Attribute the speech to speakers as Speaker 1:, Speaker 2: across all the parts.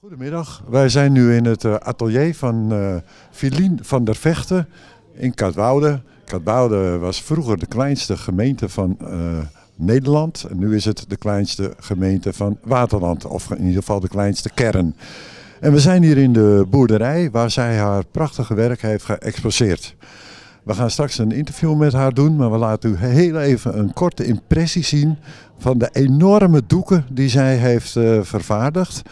Speaker 1: Goedemiddag, wij zijn nu in het eh, atelier van uh, van der Vechten in Katwoude. Katwoude was vroeger de kleinste gemeente van eh, Nederland. En nu is het de kleinste gemeente van Waterland, of in ieder geval de kleinste kern. En we zijn hier in de boerderij waar zij haar prachtige werk heeft geëxposeerd. We gaan straks een interview met haar doen, maar we laten u heel even een korte impressie zien van de enorme doeken die zij heeft vervaardigd.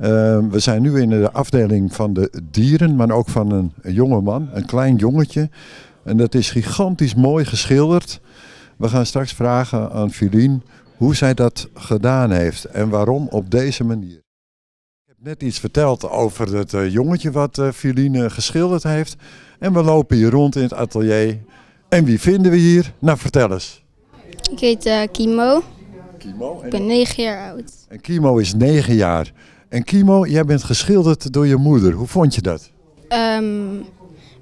Speaker 1: Ehm, we zijn nu in de afdeling van de dieren, maar ook van een, jongeman, een klein jongetje. En dat is gigantisch mooi geschilderd. We gaan straks vragen aan Filien hoe zij dat gedaan heeft en waarom op deze manier. Ik heb net iets verteld over het eh, jongetje wat eh, Filine eh, geschilderd heeft. En we lopen hier rond in het atelier. En wie vinden we hier? Nou, vertel eens.
Speaker 2: Ik heet Kimo.
Speaker 1: Kimo. Ik ben
Speaker 2: 9 jaar oud.
Speaker 1: En Kimo is 9 jaar. En Kimo, jij bent geschilderd door je moeder. Hoe vond je dat?
Speaker 2: Ehm,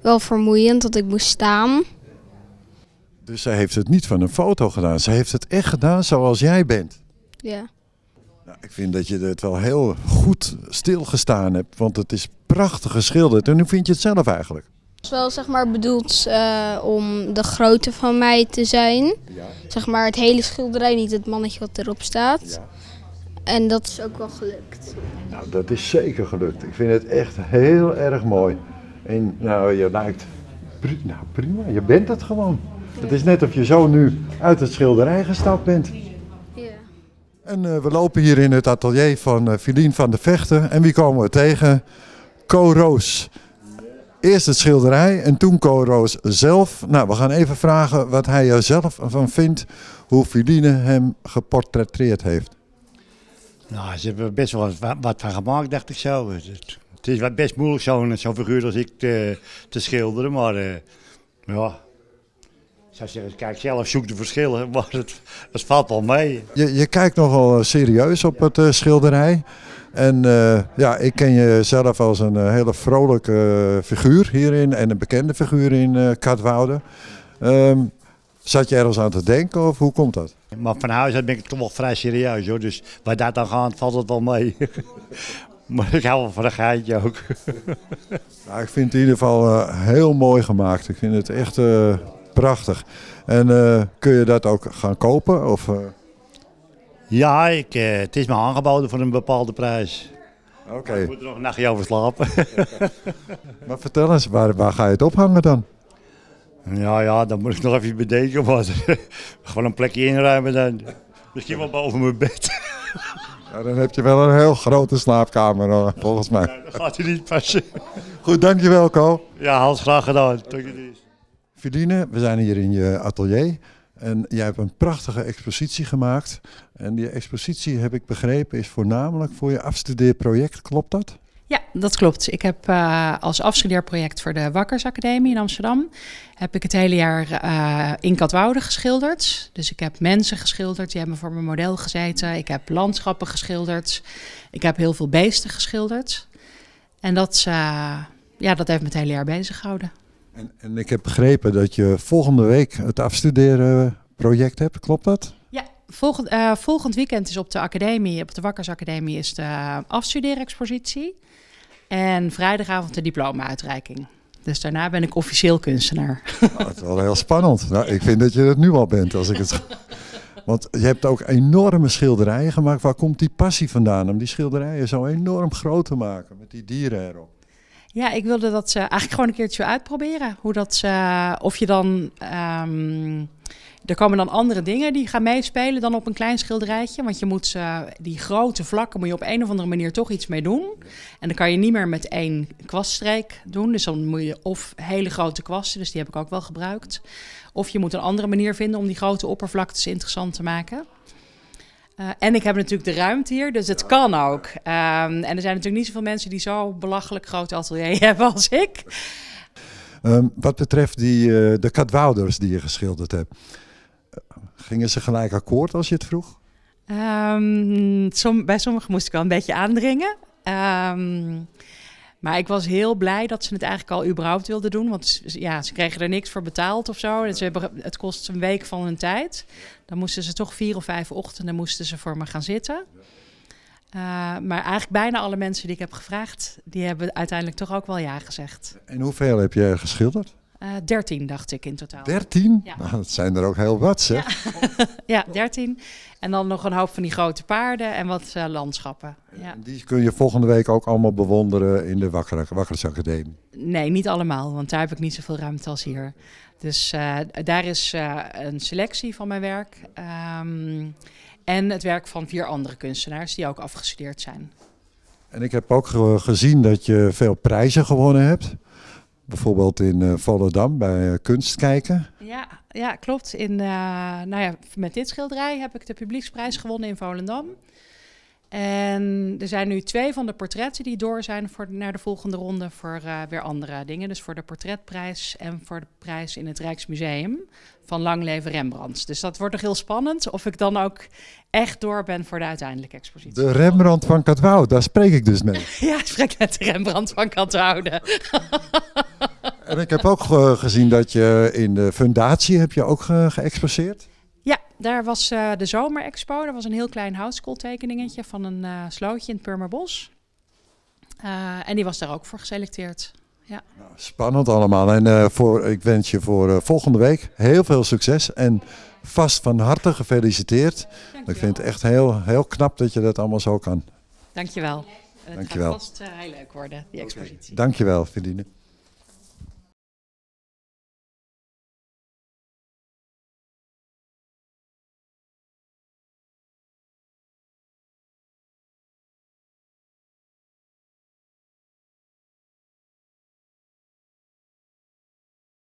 Speaker 2: wel vermoeiend dat ik moest staan.
Speaker 1: Dus zij heeft het niet van een foto gedaan. Zij heeft het echt gedaan zoals jij bent. Ja. Nou, ik vind dat je het wel heel goed stilgestaan hebt. Want het is prachtig geschilderd. En hoe vind je het zelf eigenlijk?
Speaker 2: Het is wel zeg maar, bedoeld eh, om de grootte van mij te zijn. Ja. Zeg maar het hele schilderij, niet het mannetje wat erop staat. Ja. En dat is ook wel gelukt.
Speaker 1: Nou, dat is zeker gelukt. Ik vind het echt heel erg mooi. En nou, je lijkt nou, prima, je bent het gewoon. Het is net of je zo nu uit het schilderij gestapt bent. Ja. En eh, we lopen hier in het atelier van uh, van de Vechten. En wie komen we tegen? Co Roos. Eerst het schilderij en toen Co Roos zelf. Nou, we gaan even vragen wat hij er zelf van vindt. Hoe Filine hem geportretteerd heeft. Nou, ze hebben er best wel wat, van gemaakt, dacht ik zo. Het, is best moeilijk zo'n zo figuur als ik te, te schilderen, maar eh, ja. Ik zou zeggen, kijk zelf, zoek de verschillen, maar het, het valt wel mee. Je, je kijkt nogal eh, serieus op het eh, schilderij. En ja, ik ken je zelf als een hele vrolijke figuur hierin en een bekende figuur in Katwoude. Ehm, zat je ergens aan te denken of hoe komt dat? maar van huis uit ben ik toch wel vrij serieus hoor. Dus waar dat dan gaat, valt het wel mee. maar ik hou wel van een geintje ook. Nou, ik vind het in ieder geval eh, heel mooi gemaakt. Ik vind het echt eh, prachtig. En eh, kun je dat ook gaan kopen? Of, Ja, ik, het is me aangeboden voor een bepaalde prijs. Oké. We Ik moet er nog een nachtje over slapen. maar vertel eens, waar, waar ga je het ophangen dan? Ja, ja, dan moet ik nog even bedenken. Maar gewoon een plekje inruimen dan. Misschien wel boven mijn bed. dan heb je wel een heel grote slaapkamer volgens mij. Ja, dat gaat hij niet passen. Goed, dankjewel Ko. Ja, Hans, graag gedaan. Verdine, we zijn hier in je atelier. En jij hebt een prachtige expositie gemaakt. En die expositie, heb ik begrepen, is voornamelijk voor je afstudeerproject. Klopt dat?
Speaker 2: Ja, dat klopt. Ik heb eh, als afstudeerproject voor de Wakkers Academie in Amsterdam... heb ik het hele jaar eh, in Katwoude geschilderd. Dus ik heb mensen geschilderd, die hebben voor mijn model gezeten. Ik heb landschappen geschilderd. Ik heb heel veel beesten geschilderd. En dat, eh, ja, dat heeft me het hele jaar bezig gehouden.
Speaker 1: En, en ik heb begrepen dat je volgende week het project hebt, klopt dat?
Speaker 2: Ja, volgend, eh, volgend weekend is op de academie, op de Wakkers Academie, is de afstudeerexpositie. En vrijdagavond de diploma-uitreiking. Dus daarna ben ik officieel kunstenaar. Het
Speaker 1: oh, dat is wel heel spannend. Nou, ik vind dat je dat nu al bent, als ik het... Want je hebt ook enorme schilderijen gemaakt. Waar komt die passie vandaan om die schilderijen zo enorm groot te maken met die dieren erop?
Speaker 2: Ja, ik wilde dat ze eigenlijk gewoon een keertje uitproberen. Hoe dat ze, of je dan ehm, er komen dan andere dingen die gaan meespelen dan op een klein schilderijtje. Want je moet ze, die grote vlakken moet je op een of andere manier toch iets mee doen. En dan kan je niet meer met één kwaststreek doen. Dus dan moet je of hele grote kwasten, dus die heb ik ook wel gebruikt. Of je moet een andere manier vinden om die grote oppervlaktes interessant te maken. Eh, en ik heb natuurlijk de ruimte hier, dus het kan ook. Ehm, en er zijn natuurlijk niet zoveel mensen die zo belachelijk groot atelier hebben als ik.
Speaker 1: Ehm, wat betreft die, eh, de katwouders die je geschilderd hebt. Gingen ze gelijk akkoord als je het vroeg?
Speaker 2: Ehm, bij sommigen moest ik wel een beetje aandringen. Ehm, maar ik was heel blij dat ze het eigenlijk al überhaupt wilden doen. Want ja, ze kregen er niks voor betaald of zo. ze hebben, het kost een week van hun tijd. Dan moesten ze toch vier of vijf ochtenden moesten ze voor me gaan zitten. Eh, maar eigenlijk bijna alle mensen die ik heb gevraagd, die hebben uiteindelijk toch ook wel ja gezegd.
Speaker 1: En hoeveel heb je geschilderd?
Speaker 2: 13 eh, dacht ik in totaal. 13? Ja. Nou, dat
Speaker 1: zijn er ook heel wat, zeg.
Speaker 2: Ja, 13. en dan nog een hoop van die grote paarden en wat eh, landschappen. Ja. Die
Speaker 1: kun je volgende week ook allemaal bewonderen in de Wakkersacademie?
Speaker 2: Nee, niet allemaal, want daar heb ik niet zoveel ruimte als hier. Dus eh, daar is een selectie van mijn werk. Ehm, en het werk van vier andere kunstenaars die ook afgestudeerd zijn.
Speaker 1: En ik heb ook gezien dat je veel prijzen gewonnen hebt bijvoorbeeld in uh, Volendam bij eh, kunst kijken.
Speaker 2: Ja, ja klopt. In, eh, nou ja, met dit schilderij heb ik de publieksprijs gewonnen in Volendam. En er zijn nu twee van de portretten die door zijn voor, naar de volgende ronde voor eh, weer andere dingen. Dus voor de portretprijs en voor de prijs in het Rijksmuseum van Lang Leven Rembrandt. Dus dat wordt nog heel spannend of ik dan ook echt door ben voor de uiteindelijke expositie. De
Speaker 1: Rembrandt van Katwoude, daar spreek ik dus mee.
Speaker 2: ja, ik spreek met de Rembrandt van Katwoude.
Speaker 1: en ik heb ook eh, gezien dat je in de fundatie heb je ook ge eh, geëxposeerd.
Speaker 2: Ja, daar was uh, de zomerexpo. Dat was een heel klein houtskooltekeningetje van een eh, slootje in het Purmerbos. Eh, en die was daar ook voor geselecteerd. Ja. Nou,
Speaker 1: spannend allemaal. En voor, ik wens je voor volgende week heel veel succes. En vast van harte gefeliciteerd. Ik vind het echt heel, heel knap dat je dat allemaal zo kan. Dankjewel. Het gaat vast
Speaker 2: heel leuk worden, die expositie.
Speaker 1: Dankjewel, Verdine.